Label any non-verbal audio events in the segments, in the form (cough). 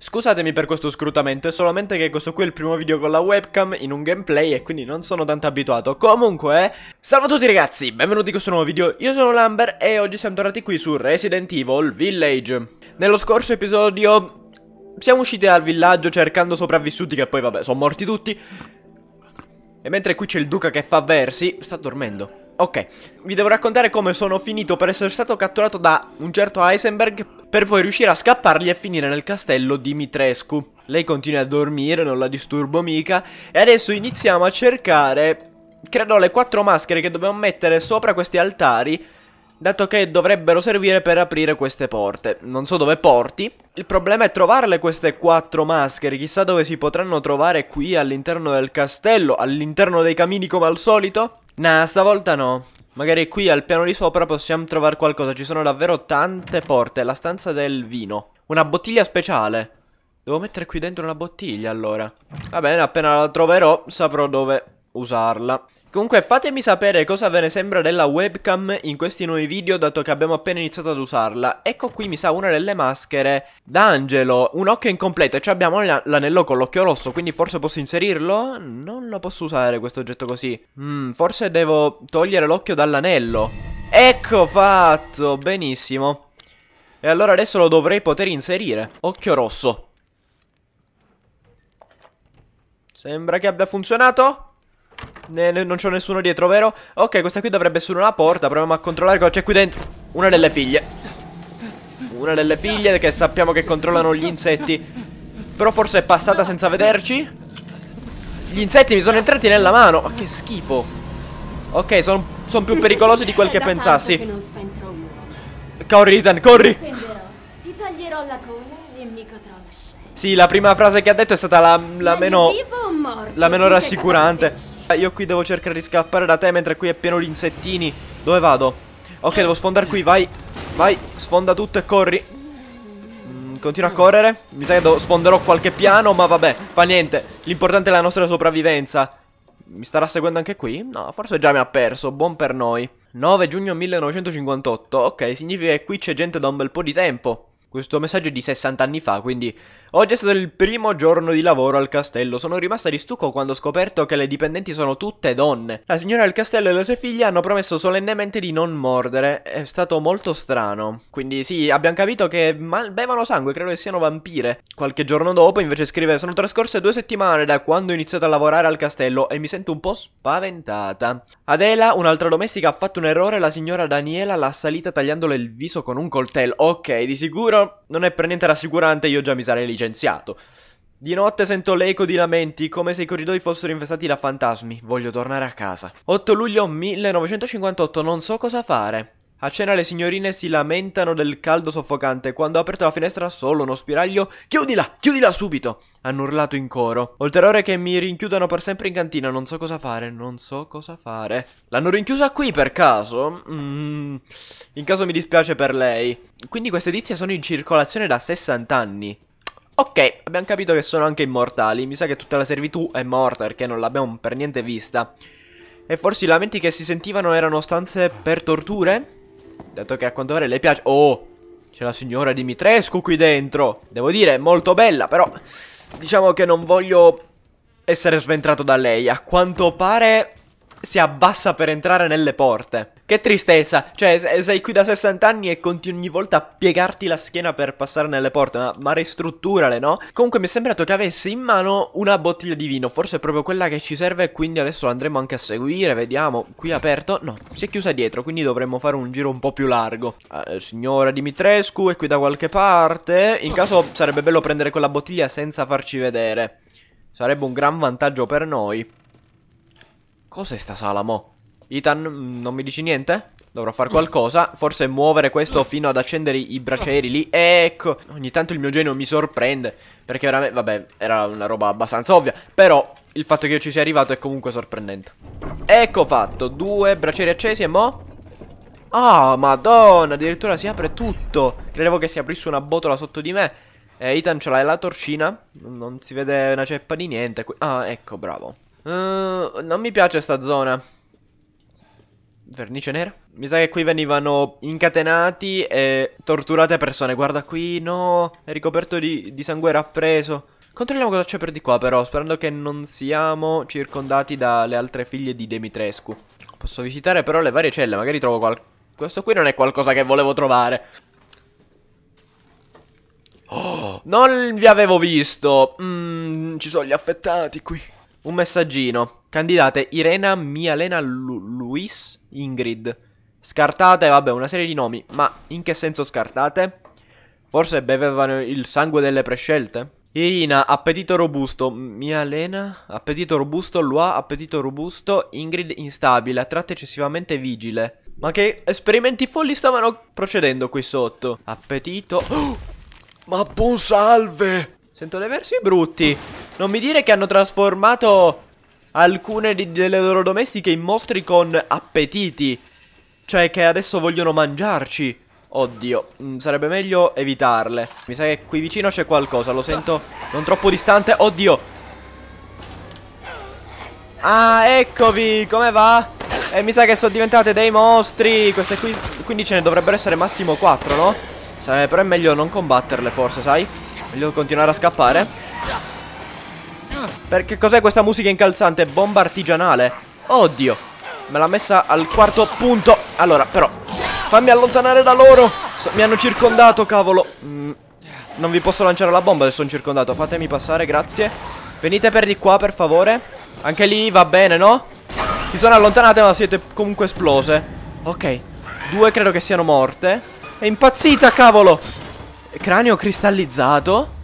Scusatemi per questo scrutamento, è solamente che questo qui è il primo video con la webcam in un gameplay e quindi non sono tanto abituato. Comunque, salve a tutti ragazzi, benvenuti in questo nuovo video, io sono Lambert e oggi siamo tornati qui su Resident Evil Village. Nello scorso episodio siamo usciti dal villaggio cercando sopravvissuti che poi vabbè sono morti tutti. E mentre qui c'è il duca che fa versi, sta dormendo. Ok, vi devo raccontare come sono finito per essere stato catturato da un certo Heisenberg per poi riuscire a scappargli e finire nel castello di Mitrescu. Lei continua a dormire, non la disturbo mica, e adesso iniziamo a cercare, credo, le quattro maschere che dobbiamo mettere sopra questi altari dato che dovrebbero servire per aprire queste porte. Non so dove porti. Il problema è trovarle queste quattro maschere, chissà dove si potranno trovare qui all'interno del castello, all'interno dei camini come al solito. Nah, stavolta no. Magari qui al piano di sopra possiamo trovare qualcosa. Ci sono davvero tante porte. La stanza del vino. Una bottiglia speciale. Devo mettere qui dentro una bottiglia allora. Va bene, appena la troverò saprò dove usarla. Comunque fatemi sapere cosa ve ne sembra della webcam in questi nuovi video dato che abbiamo appena iniziato ad usarla Ecco qui mi sa una delle maschere d'Angelo, un occhio incompleto, cioè abbiamo l'anello con l'occhio rosso quindi forse posso inserirlo? Non lo posso usare questo oggetto così mm, Forse devo togliere l'occhio dall'anello Ecco fatto, benissimo E allora adesso lo dovrei poter inserire Occhio rosso Sembra che abbia funzionato ne, ne, non c'è nessuno dietro, vero? Ok, questa qui dovrebbe essere una porta. Proviamo a controllare cosa c'è qui dentro. Una delle figlie. Una delle figlie che sappiamo che controllano gli insetti. Però forse è passata senza vederci. Gli insetti mi sono entrati nella mano. Ma che schifo. Ok, sono son più pericolosi di quel che pensassi. corri, Ethan, corri. Ti taglierò la coda sì, la prima frase che ha detto è stata la, la meno. La meno rassicurante. Io qui devo cercare di scappare da te mentre qui è pieno di insettini. Dove vado? Ok, devo sfondare qui, vai. Vai, sfonda tutto e corri. Mm, continua a correre. Mi sa che devo, sfonderò qualche piano, ma vabbè, fa niente. L'importante è la nostra sopravvivenza. Mi starà seguendo anche qui? No, forse già mi ha perso, buon per noi. 9 giugno 1958, ok, significa che qui c'è gente da un bel po' di tempo. Questo messaggio è di 60 anni fa, quindi oggi è stato il primo giorno di lavoro al castello. Sono rimasta di stucco quando ho scoperto che le dipendenti sono tutte donne. La signora del castello e le sue figlie hanno promesso solennemente di non mordere. È stato molto strano. Quindi sì, abbiamo capito che bevono sangue, credo che siano vampire. Qualche giorno dopo invece scrive "Sono trascorse due settimane da quando ho iniziato a lavorare al castello e mi sento un po' spaventata". Adela, un'altra domestica ha fatto un errore, la signora Daniela l'ha salita tagliandole il viso con un coltello. Ok, di sicuro giorno non è per niente rassicurante, io già mi sarei licenziato. Di notte sento l'eco di lamenti, come se i corridoi fossero infestati da fantasmi. Voglio tornare a casa. 8 luglio 1958, non so cosa fare. A cena le signorine si lamentano del caldo soffocante. Quando ho aperto la finestra solo uno spiraglio. Chiudila! Chiudila subito! Hanno urlato in coro. Ho il terrore che mi rinchiudano per sempre in cantina. Non so cosa fare. Non so cosa fare. L'hanno rinchiusa qui per caso? Mm, in caso mi dispiace per lei. Quindi queste tizie sono in circolazione da 60 anni. Ok, abbiamo capito che sono anche immortali. Mi sa che tutta la servitù è morta perché non l'abbiamo per niente vista. E forse i lamenti che si sentivano erano stanze per torture? Detto che a quanto pare le piace... Oh! C'è la signora Dimitrescu qui dentro. Devo dire, è molto bella, però... Diciamo che non voglio essere sventrato da lei. A quanto pare si abbassa per entrare nelle porte. Che tristezza, cioè sei qui da 60 anni e continui ogni volta a piegarti la schiena per passare nelle porte, ma, ma ristrutturale, no? Comunque mi è sembrato che avesse in mano una bottiglia di vino, forse è proprio quella che ci serve, quindi adesso andremo anche a seguire, vediamo, qui aperto, no, si è chiusa dietro, quindi dovremmo fare un giro un po' più largo. Eh, signora Dimitrescu è qui da qualche parte, in caso sarebbe bello prendere quella bottiglia senza farci vedere. Sarebbe un gran vantaggio per noi. Cos'è sta sala, mo? Ethan, non mi dici niente? Dovrò fare qualcosa, forse muovere questo fino ad accendere i braceri lì Ecco, ogni tanto il mio genio mi sorprende Perché veramente, vabbè, era una roba abbastanza ovvia Però il fatto che io ci sia arrivato è comunque sorprendente Ecco fatto, due braceri accesi e mo? Ah, madonna, addirittura si apre tutto Credevo che si aprisse una botola sotto di me eh, Ethan ce l'hai la torcina Non si vede una ceppa di niente Ah, ecco, bravo eh, non mi piace sta zona. Vernice nera? Mi sa che qui venivano incatenati e torturate persone. Guarda qui, no, è ricoperto di, di sangue rappreso. Controlliamo cosa c'è per di qua però, sperando che non siamo circondati dalle altre figlie di Demitrescu. Posso visitare però le varie celle, magari trovo qualcosa. Questo qui non è qualcosa che volevo trovare. Oh, non vi avevo visto. Mm, ci sono gli affettati qui. Un messaggino. Candidate Irena, Mialena, Lu- Luis, Ingrid. Scartate, vabbè, una serie di nomi. Ma in che senso scartate? Forse bevevano il sangue delle prescelte? Irina, appetito robusto. Mialena, appetito robusto. Lua, appetito robusto. Ingrid, instabile, a tratti eccessivamente vigile. Ma che esperimenti folli stavano procedendo qui sotto? Appetito... Oh! (gasps) Ma buon salve! Sento dei versi brutti. Non mi dire che hanno trasformato alcune delle loro domestiche in mostri con appetiti. Cioè che adesso vogliono mangiarci. Oddio, mm, sarebbe meglio evitarle. Mi sa che qui vicino c'è qualcosa, lo sento non troppo distante. Oddio. Ah, eccovi, come va? E eh, mi sa che sono diventate dei mostri. Queste qui, quindi ce ne dovrebbero essere massimo 4, no? Cioè, però è meglio non combatterle forse, sai? Voglio continuare a scappare. Perché cos'è questa musica incalzante? Bomba artigianale. Oddio. Me l'ha messa al quarto punto. Allora, però. Fammi allontanare da loro. So, mi hanno circondato, cavolo. Mm, non vi posso lanciare la bomba se sono circondato. Fatemi passare, grazie. Venite per di qua, per favore. Anche lì va bene, no? Si sono allontanate, ma siete comunque esplose. Ok. Due credo che siano morte. È impazzita, cavolo! Cranio cristallizzato.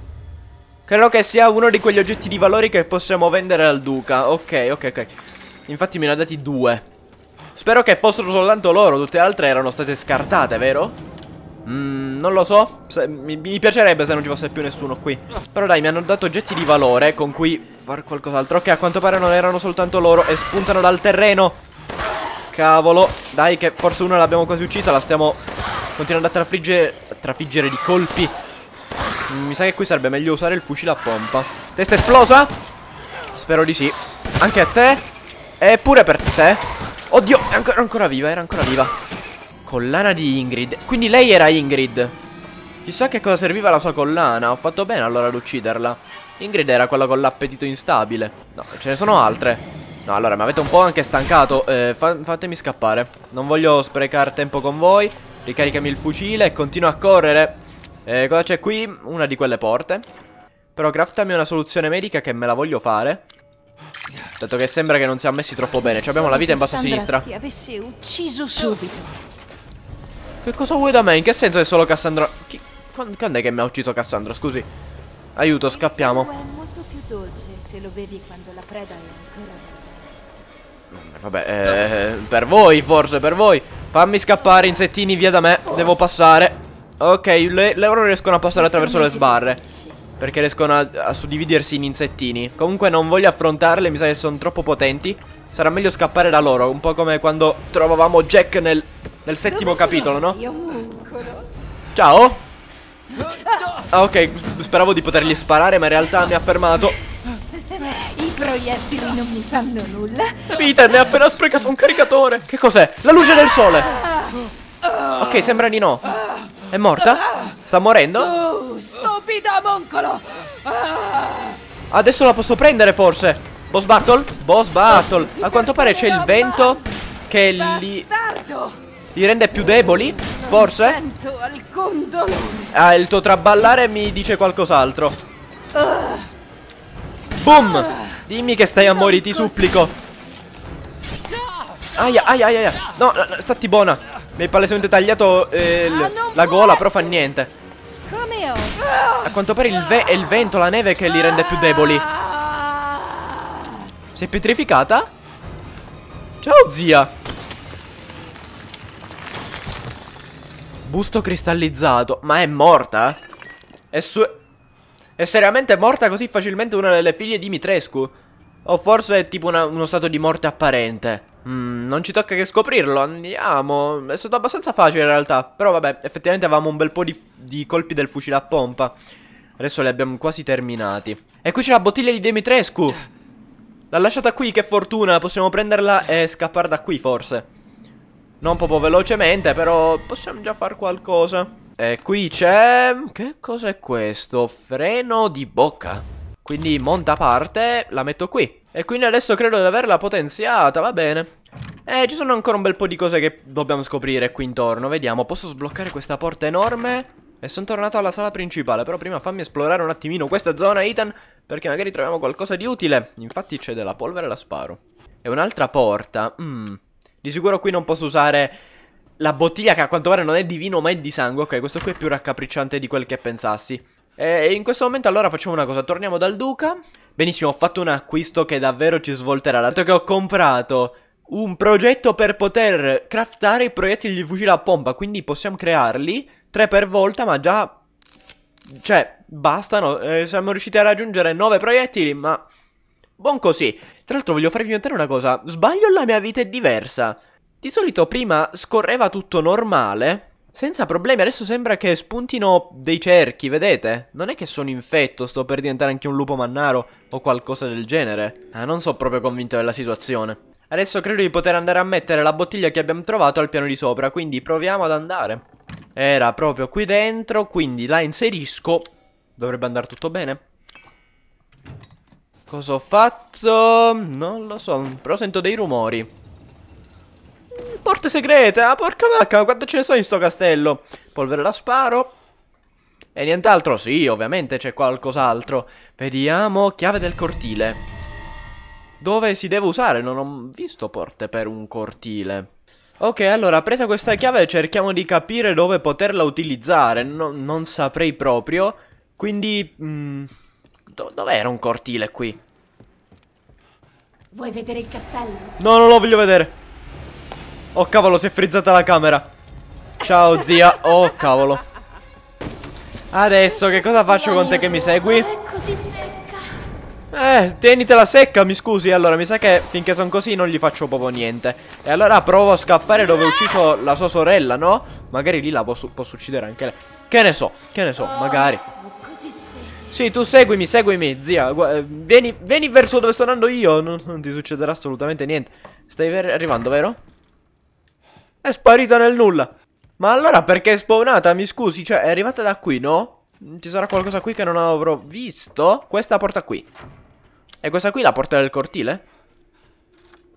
Credo che sia uno di quegli oggetti di valore che possiamo vendere al duca. Ok, ok, ok. Infatti me ne ha dati due. Spero che fossero soltanto loro, tutte le altre erano state scartate, vero? Mm, non lo so. Se, mi, mi, piacerebbe se non ci fosse più nessuno qui. Però dai, mi hanno dato oggetti di valore con cui far qualcos'altro. Ok, a quanto pare non erano soltanto loro e spuntano dal terreno. Cavolo. Dai, che forse una l'abbiamo quasi uccisa, la stiamo Continuano a trafiggere, a trafiggere di colpi. Mm, mi sa che qui sarebbe meglio usare il fucile a pompa. Testa esplosa? Spero di sì. Anche a te. Eppure per te. Oddio, è ancora, ancora viva, era ancora viva. Collana di Ingrid. Quindi lei era Ingrid. Chissà che cosa serviva la sua collana, ho fatto bene allora ad ucciderla. Ingrid era quella con l'appetito instabile. No, ce ne sono altre. No, allora, mi avete un po' anche stancato. Eh, fa fatemi scappare. Non voglio sprecare tempo con voi. Ricaricami il fucile e continua a correre. Eh, cosa c'è qui? Una di quelle porte. Però craftami una soluzione medica che me la voglio fare. Dato che sembra che non siamo messi troppo bene. cioè abbiamo la vita in basso a sinistra. Ti avessi ucciso subito. Che cosa vuoi da me? In che senso è solo Cassandra? Chi... Quando, quando è che mi ha ucciso Cassandra? Scusi. Aiuto, scappiamo. È molto più dolce se lo bevi quando la preda è ancora eh, vabbè, eh, per voi forse, per voi Fammi scappare, insettini, via da me Devo passare Ok, le, loro riescono a passare attraverso le sbarre Perché riescono a, a suddividersi in insettini Comunque non voglio affrontarle, mi sa che sono troppo potenti Sarà meglio scappare da loro Un po' come quando trovavamo Jack nel, nel settimo capitolo, no? Ciao ah! Ah, Ok, speravo di potergli sparare ma in realtà mi ha fermato i proiettili non mi fanno nulla. Peter ne ha appena sprecato un caricatore. Che cos'è? La luce del sole. Ah. Ok, sembra di no. È morta? Sta morendo? Oh, stupido moncolo. Ah. Adesso la posso prendere forse. Boss battle? Boss battle. A quanto pare c'è il vento che li... Li rende più deboli? Forse? Ah, il tuo traballare mi dice qualcos'altro. Ah. Boom! Ah. Dimmi che stai a morire, ti supplico. Aia, aia, aia, aia. No, no, stati buona. Mi hai palesemente tagliato eh, ah, la gola, però fa niente. A quanto pare il è il vento, la neve che li rende più deboli. Ah. Sei pietrificata? Ciao, zia. Busto cristallizzato. Ma è morta? È su... È seriamente morta così facilmente una delle figlie di Mitrescu? O forse è tipo una, uno stato di morte apparente? Mm, non ci tocca che scoprirlo, andiamo. È stato abbastanza facile in realtà. Però vabbè, effettivamente avevamo un bel po' di, di colpi del fucile a pompa. Adesso li abbiamo quasi terminati. E qui c'è la bottiglia di Dimitrescu. L'ha lasciata qui, che fortuna. Possiamo prenderla e scappare da qui, forse. Non proprio velocemente, però possiamo già fare qualcosa. E qui c'è... Che cos'è questo? Freno di bocca. Quindi monta parte, la metto qui. E quindi adesso credo di averla potenziata, va bene. Eh, ci sono ancora un bel po' di cose che dobbiamo scoprire qui intorno. Vediamo, posso sbloccare questa porta enorme? E sono tornato alla sala principale, però prima fammi esplorare un attimino questa zona, Ethan, perché magari troviamo qualcosa di utile. Infatti c'è della polvere, e la sparo. E un'altra porta. Mmm. Di sicuro qui non posso usare la bottiglia che a quanto pare non è di vino ma è di sangue Ok, questo qui è più raccapricciante di quel che pensassi E in questo momento allora facciamo una cosa Torniamo dal duca Benissimo, ho fatto un acquisto che davvero ci svolterà Dato che ho comprato un progetto per poter craftare i proiettili di fucile a pompa Quindi possiamo crearli Tre per volta ma già... Cioè, bastano eh, Siamo riusciti a raggiungere nove proiettili ma... Buon così Tra l'altro voglio farvi notare una cosa Sbaglio la mia vita è diversa di solito prima scorreva tutto normale, senza problemi, adesso sembra che spuntino dei cerchi, vedete? Non è che sono infetto, sto per diventare anche un lupo mannaro o qualcosa del genere. Ah, non sono proprio convinto della situazione. Adesso credo di poter andare a mettere la bottiglia che abbiamo trovato al piano di sopra, quindi proviamo ad andare. Era proprio qui dentro, quindi la inserisco. Dovrebbe andare tutto bene. Cosa ho fatto? Non lo so, però sento dei rumori. Porte segrete, ah, porca vacca, quanto ce ne sono in sto castello? Polvere da sparo. E nient'altro? Sì, ovviamente c'è qualcos'altro. Vediamo, chiave del cortile. Dove si deve usare? Non ho visto porte per un cortile. Ok, allora, presa questa chiave cerchiamo di capire dove poterla utilizzare. No, non saprei proprio. Quindi... Mm, do dov'era un cortile qui? Vuoi vedere il castello? No, non lo voglio vedere. Oh cavolo, si è frizzata la camera. Ciao zia. Oh cavolo. Adesso che cosa faccio con te che mi segui? È così secca. Eh, tenitela secca, mi scusi. Allora, mi sa che finché sono così non gli faccio proprio niente. E allora provo a scappare dove ho ucciso la sua sorella, no? Magari lì la posso, posso uccidere anche lei. Che ne so, che ne so, magari. Oh, sì, tu seguimi, seguimi, zia. Eh, vieni, vieni verso dove sto andando io. Non, non ti succederà assolutamente niente. Stai arrivando, vero? È sparita nel nulla. Ma allora perché è spawnata? Mi scusi, cioè è arrivata da qui, no? Ci sarà qualcosa qui che non avrò visto? Questa porta qui. E questa qui la porta del cortile?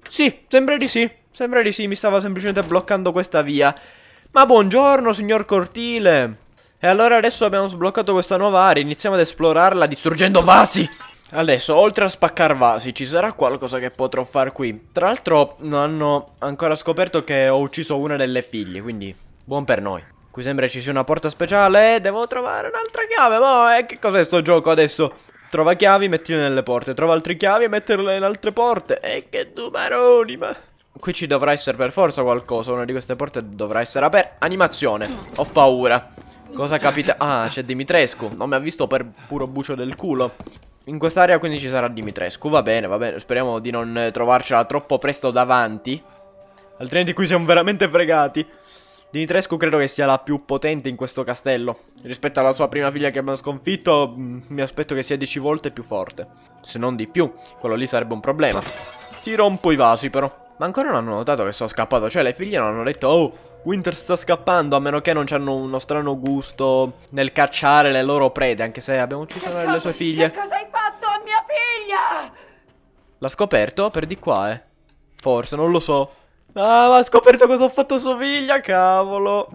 Sì, sembra di sì. Sembra di sì, mi stava semplicemente bloccando questa via. Ma buongiorno, signor cortile. E allora adesso abbiamo sbloccato questa nuova area, iniziamo ad esplorarla distruggendo vasi. Adesso, oltre a spaccar vasi, ci sarà qualcosa che potrò far qui. Tra l'altro, non hanno ancora scoperto che ho ucciso una delle figlie, quindi buon per noi. Qui sembra ci sia una porta speciale, devo trovare un'altra chiave, ma boh, eh, che cos'è sto gioco adesso? Trova chiavi, mettile nelle porte, trova altre chiavi e metterle in altre porte. E eh, che dumaroni, ma... Qui ci dovrà essere per forza qualcosa, una di queste porte dovrà essere aperta. Animazione, ho paura. Cosa capita? Ah, c'è Dimitrescu. Non mi ha visto per puro bucio del culo. In quest'area quindi ci sarà Dimitrescu. Va bene, va bene. Speriamo di non trovarcela troppo presto davanti. Altrimenti qui siamo veramente fregati. Dimitrescu credo che sia la più potente in questo castello. Rispetto alla sua prima figlia che abbiamo sconfitto, mm, mi aspetto che sia 10 volte più forte. Se non di più, quello lì sarebbe un problema. Ti rompo i vasi però. Ma ancora non hanno notato che sono scappato, cioè le figlie non hanno detto Oh, Winter sta scappando, a meno che non c'hanno uno strano gusto nel cacciare le loro prede Anche se abbiamo ucciso le, le sue figlie Che cosa hai fatto a mia figlia? L'ha scoperto? Per di qua, eh Forse, non lo so Ah, ma ha scoperto cosa ho fatto a sua figlia, cavolo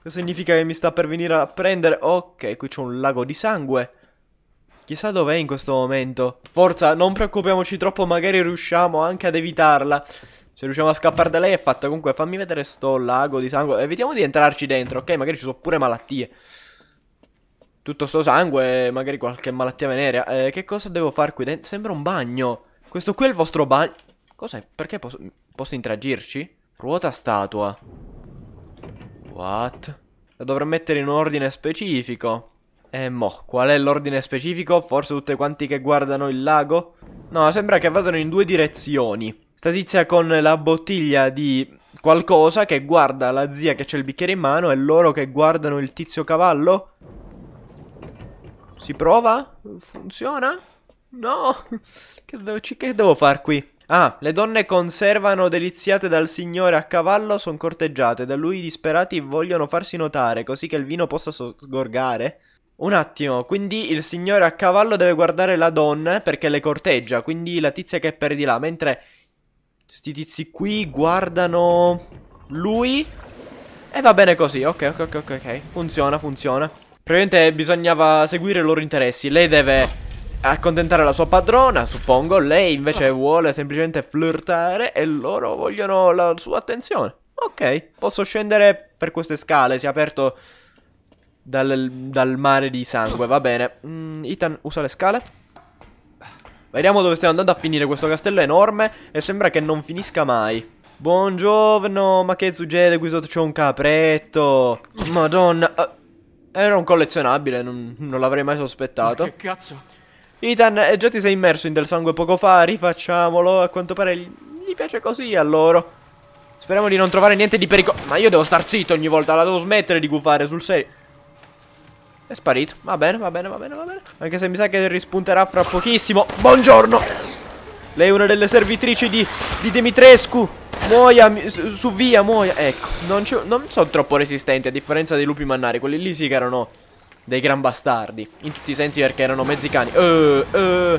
Questo significa che mi sta per venire a prendere Ok, qui c'è un lago di sangue Chissà dov'è in questo momento. Forza, non preoccupiamoci troppo, magari riusciamo anche ad evitarla. Se riusciamo a scappare da lei è fatta. Comunque, fammi vedere sto lago di sangue. Evitiamo di entrarci dentro, ok? Magari ci sono pure malattie. Tutto sto sangue, magari qualche malattia venerea. Eh, che cosa devo fare qui dentro? Sembra un bagno. Questo qui è il vostro bagno. Cos'è? Perché posso, posso interagirci? Ruota statua. What? La dovrò mettere in un ordine specifico. E eh, mo, qual è l'ordine specifico? Forse tutti quanti che guardano il lago? No, sembra che vadano in due direzioni. Sta tizia con la bottiglia di qualcosa che guarda la zia che c'è il bicchiere in mano e loro che guardano il tizio cavallo. Si prova? Funziona? No! (laughs) Che devo, che devo far qui? Ah, le donne conservano deliziate dal signore a cavallo sono corteggiate, da lui disperati vogliono farsi notare, così che il vino possa sgorgare. Un attimo, quindi il signore a cavallo deve guardare la donna eh, perché le corteggia, quindi la tizia che è per di là, mentre sti tizi qui guardano lui e va bene così, ok, ok, ok, ok, funziona, funziona. Probabilmente bisognava seguire i loro interessi, lei deve accontentare la sua padrona, suppongo, lei invece ah. vuole semplicemente flirtare e loro vogliono la sua attenzione. Ok, posso scendere per queste scale, si è aperto dal, dal mare di sangue, va bene. Mm, Ethan usa le scale. Vediamo dove stiamo andando a finire questo castello è enorme e sembra che non finisca mai. Buongiorno, ma che succede? Qui sotto c'è un capretto. Madonna. Eh, era un collezionabile, non, non l'avrei mai sospettato. Ma che cazzo? Ethan, eh, già ti sei immerso in del sangue poco fa, rifacciamolo. A quanto pare gli piace così a loro. Speriamo di non trovare niente di pericolo. Ma io devo star zitto ogni volta, la devo smettere di gufare sul serio. È sparito. Va bene, va bene, va bene, va bene. Anche se mi sa che rispunterà fra pochissimo. Buongiorno. Lei è una delle servitrici di, di Dimitrescu. Muoia, su, su, via, muoia. Ecco, non, non sono troppo resistenti, a differenza dei lupi mannari. Quelli lì sì che erano dei gran bastardi. In tutti i sensi perché erano mezzi cani. Uh, uh,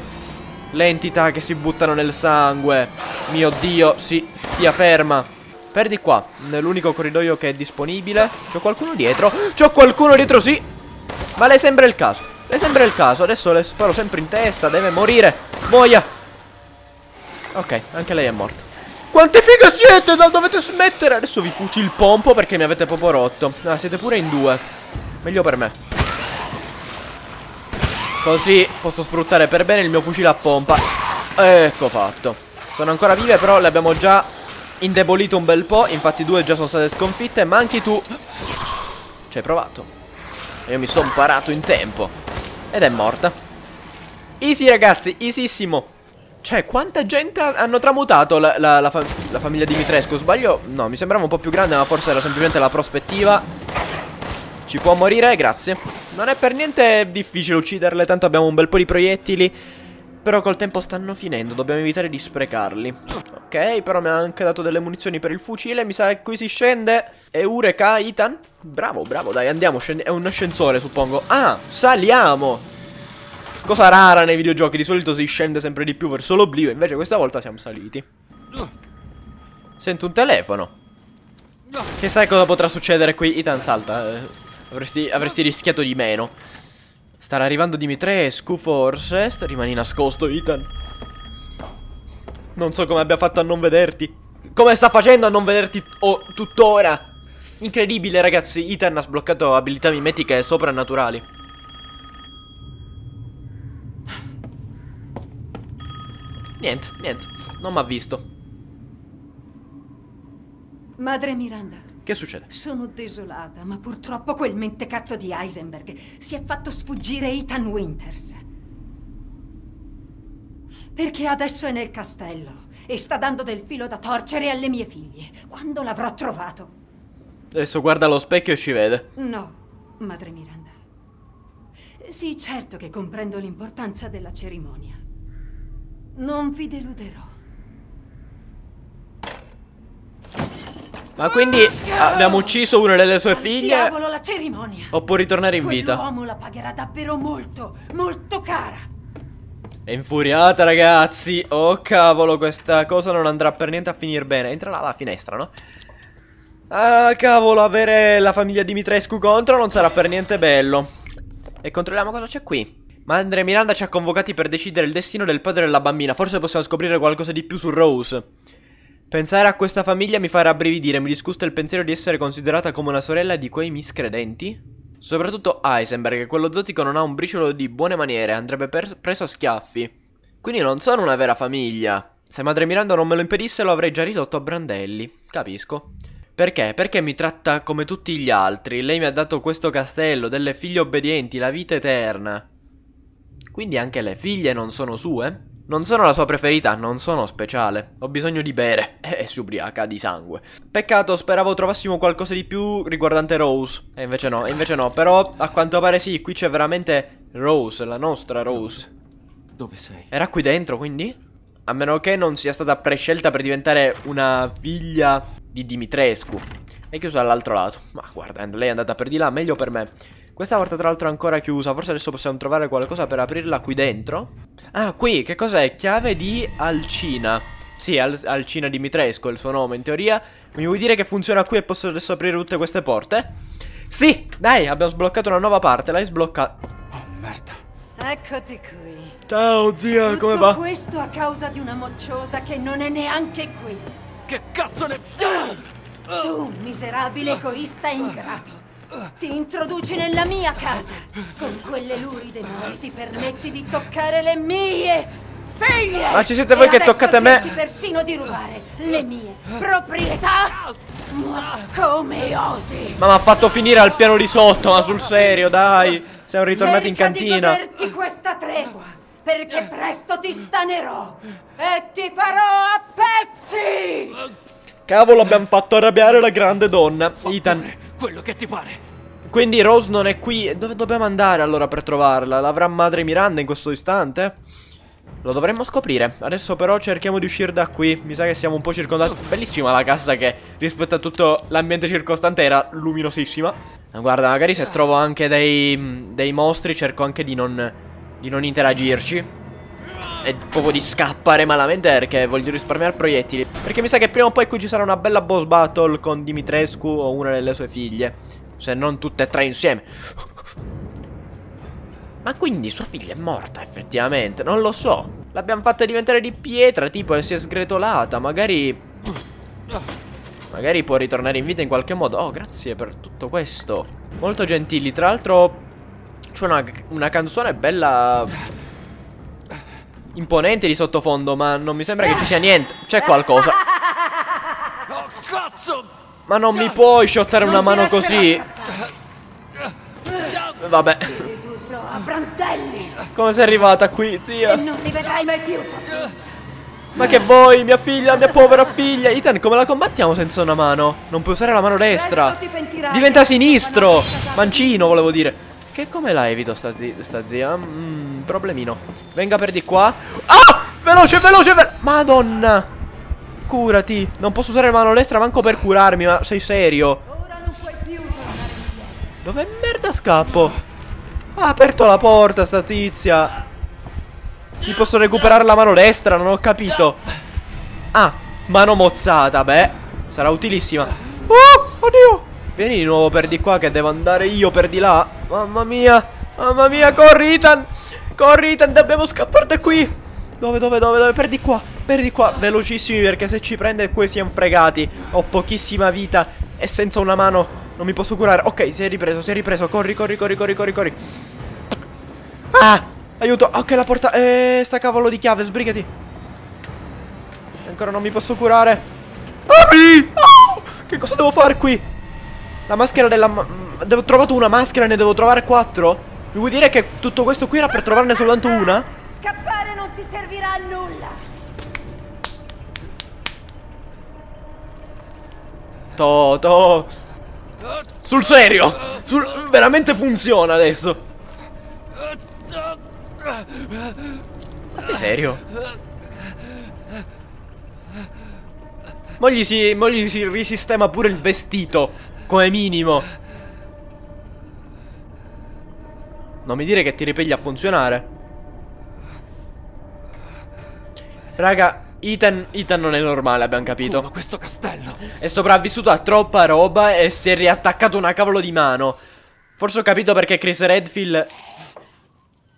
le che si buttano nel sangue. Mio Dio, si stia ferma. Perdi qua, nell'unico corridoio che è disponibile. C'ho qualcuno dietro. C'ho qualcuno dietro, sì. Ma le sembra il caso. Le sembra il caso. Adesso le sparo sempre in testa. Deve morire. Muoia. Ok, anche lei è morta. Quante fighe siete? Non dovete smettere. Adesso vi fucil pompo perché mi avete proprio rotto. Ah, siete pure in due. Meglio per me. Così posso sfruttare per bene il mio fucile a pompa. Ecco fatto. Sono ancora vive, però le abbiamo già indebolito un bel po'. Infatti due già sono state sconfitte. Ma anche tu... Ci hai provato. Io mi sono parato in tempo. Ed è morta. Easy ragazzi, easyissimo. Cioè, quanta gente hanno tramutato la, la, la, fam la, famiglia Dimitrescu? Sbaglio? No, mi sembrava un po' più grande, ma forse era semplicemente la prospettiva. Ci può morire, grazie. Non è per niente difficile ucciderle, tanto abbiamo un bel po' di proiettili. Però col tempo stanno finendo, dobbiamo evitare di sprecarli ok, però mi ha anche dato delle munizioni per il fucile, mi sa che qui si scende. Eureka, Ethan. Bravo, bravo, dai, andiamo, è un ascensore, suppongo. Ah, saliamo! Cosa rara nei videogiochi, di solito si scende sempre di più verso l'oblio, invece questa volta siamo saliti. Sento un telefono. Che sai cosa potrà succedere qui? Ethan, salta. Eh. avresti, avresti rischiato di meno. Starà arrivando Dimitrescu, forse. Rimani nascosto, Ethan. Non so come abbia fatto a non vederti. Come sta facendo a non vederti oh, tuttora? Incredibile, ragazzi. Ethan ha sbloccato abilità mimetiche soprannaturali. Niente, niente. Non mi ha visto. Madre Miranda. Che succede? Sono desolata, ma purtroppo quel mentecatto di Heisenberg si è fatto sfuggire Ethan Winters. Perché adesso è nel castello e sta dando del filo da torcere alle mie figlie. Quando l'avrò trovato? Adesso guarda allo specchio e ci vede. No, madre Miranda. Sì, certo che comprendo l'importanza della cerimonia. Non vi deluderò. Ma quindi ah! abbiamo ucciso una delle sue figlie? diavolo la cerimonia! O può ritornare in vita? Quell'uomo la pagherà davvero molto, molto cara! È infuriata ragazzi Oh cavolo questa cosa non andrà per niente a finire bene Entra là alla finestra no? Ah cavolo avere la famiglia Dimitrescu contro non sarà per niente bello E controlliamo cosa c'è qui Madre Miranda ci ha convocati per decidere il destino del padre e della bambina Forse possiamo scoprire qualcosa di più su Rose Pensare a questa famiglia mi fa rabbrividire Mi disgusta il pensiero di essere considerata come una sorella di quei miscredenti Soprattutto Heisenberg, quello zotico non ha un briciolo di buone maniere, andrebbe preso a schiaffi. Quindi non sono una vera famiglia. Se madre Miranda non me lo impedisse lo avrei già ridotto a brandelli. Capisco. Perché? Perché mi tratta come tutti gli altri. Lei mi ha dato questo castello, delle figlie obbedienti, la vita eterna. Quindi anche le figlie non sono sue? Non sono la sua preferita, non sono speciale. Ho bisogno di bere. (laughs) E si ubriaca di sangue. Peccato, speravo trovassimo qualcosa di più riguardante Rose. E invece no, e invece no. Però a quanto pare sì, qui c'è veramente Rose, la nostra Rose. Dove sei? Era qui dentro, quindi? A meno che non sia stata prescelta per diventare una figlia di Dimitrescu. È chiusa all'altro lato. Ma guarda, lei è andata per di là, meglio per me. Questa porta tra l'altro è ancora chiusa, forse adesso possiamo trovare qualcosa per aprirla qui dentro. Ah, qui, che cos'è? Chiave di Alcina. Sì, Al Alcina Dimitresco è il suo nome in teoria. Mi vuoi dire che funziona qui e posso adesso aprire tutte queste porte? Sì, dai, abbiamo sbloccato una nuova parte, l'hai sbloccata. Oh, merda. Eccoti qui. Ciao, zia, Tutto come va? questo a causa di una mocciosa che non è neanche qui. Che cazzo ne... Tu, miserabile egoista ingrato. Ti introduci nella mia casa. Con quelle luride mani ti permetti di toccare le mie figlie. Ma ci siete voi e che toccate me? persino di rubare le mie proprietà. Ma come osi? Ma mi ha fatto finire al piano di sotto, ma sul serio, dai. Siamo ritornati Cerca in cantina. Non Di questa tregua, perché presto ti stanerò e ti farò a pezzi. Cavolo, abbiamo fatto arrabbiare la grande donna. Ethan quello che ti pare. Quindi Rose non è qui. Dove dobbiamo andare allora per trovarla? L'avrà madre Miranda in questo istante? Lo dovremmo scoprire. Adesso però cerchiamo di uscire da qui. Mi sa che siamo un po' circondati. Bellissima la casa che rispetto a tutto l'ambiente circostante era luminosissima. Guarda, magari se trovo anche dei, dei mostri cerco anche di non, di non interagirci e proprio di scappare malamente perché voglio risparmiare proiettili. Perché mi sa che prima o poi qui ci sarà una bella boss battle con Dimitrescu o una delle sue figlie. Se non tutte e tre insieme. Ma quindi sua figlia è morta effettivamente, non lo so. L'abbiamo fatta diventare di pietra, tipo, e si è sgretolata. Magari... Magari può ritornare in vita in qualche modo. Oh, grazie per tutto questo. Molto gentili. Tra l'altro c'è una, una canzone bella imponente di sottofondo, ma non mi sembra che ci sia niente. C'è qualcosa. Ma non mi puoi shottare una mano così. Vabbè. Come sei arrivata qui, zia? Ma che vuoi, mia figlia, mia povera figlia Ethan, come la combattiamo senza una mano? Non puoi usare la mano destra Diventa sinistro Mancino, volevo dire che come la evito sta, zi sta zia? Mm, problemino. Venga per di qua. Ah! Veloce, veloce, veloce. Madonna. Curati. Non posso usare la mano destra manco per curarmi, ma sei serio? Dove merda scappo? Ha aperto la porta sta tizia. Mi posso recuperare la mano destra? Non ho capito. Ah, mano mozzata, beh. Sarà utilissima. Oh, oddio. Vieni di nuovo per di qua che devo andare io per di là. Mamma mia, mamma mia, corri Ethan Corri Ethan, dobbiamo scappare da qui dove, dove, dove, dove? Per di qua, per di qua Velocissimi perché se ci prende Qui siamo fregati Ho pochissima vita E senza una mano non mi posso curare Ok, si è ripreso, si è ripreso Corri, corri, corri, corri, corri, corri Ah, aiuto Ok, la porta Eh, sta cavolo di chiave, sbrigati Ancora non mi posso curare Apri oh, Che cosa devo fare qui? La maschera della... Ma ho mm, trovato una maschera e ne devo trovare quattro? Mi vuoi dire che tutto questo qui era per trovarne soltanto una? Scappare non ti servirà a nulla. Toto. Sul serio. Sul... Veramente funziona adesso. Ma serio? Mogli si, mogli si risistema pure il vestito come minimo. Non mi dire che ti ripiglia a funzionare. Raga, Ethan, Ethan, non è normale, abbiamo capito. Ma questo castello è sopravvissuto a troppa roba e si è riattaccato una cavolo di mano. Forse ho capito perché Chris Redfield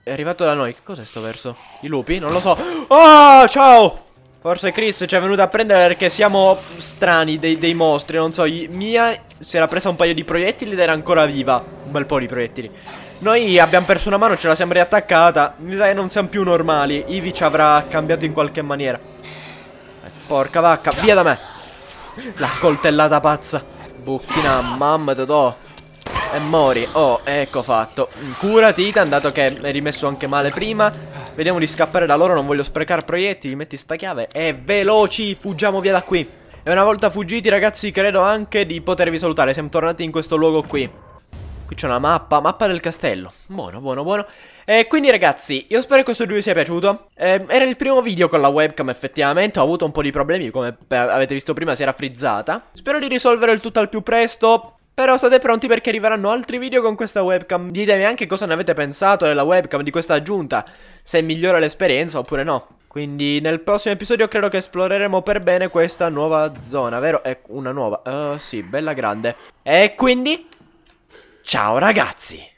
è arrivato da noi. Che cos'è sto verso? I lupi? Non lo so. Oh, ciao! Forse Chris ci è venuto a prendere perché siamo strani dei, dei mostri, non so, Mia si era presa un paio di proiettili ed era ancora viva, un bel po' di proiettili. Noi abbiamo perso una mano, ce la siamo riattaccata, mi sa che non siamo più normali, Ivi ci avrà cambiato in qualche maniera. Eh, porca vacca, via da me! La coltellata pazza. Bucchina, mamma te do. E mori. Oh, ecco fatto. Curati, dato che è rimesso anche male prima. Vediamo di scappare da loro, non voglio sprecare proiettili Metti sta chiave e veloci, fuggiamo via da qui E una volta fuggiti ragazzi credo anche di potervi salutare Siamo tornati in questo luogo qui Qui c'è una mappa, mappa del castello Buono, buono, buono E quindi ragazzi, io spero che questo video vi sia piaciuto eh, Era il primo video con la webcam effettivamente Ho avuto un po' di problemi, come avete visto prima si era frizzata Spero di risolvere il tutto al più presto però state pronti perché arriveranno altri video con questa webcam. Ditemi anche cosa ne avete pensato della webcam, di questa aggiunta, se migliora l'esperienza oppure no. Quindi nel prossimo episodio credo che esploreremo per bene questa nuova zona, vero? È una nuova, uh, sì, bella grande. E quindi, ciao ragazzi!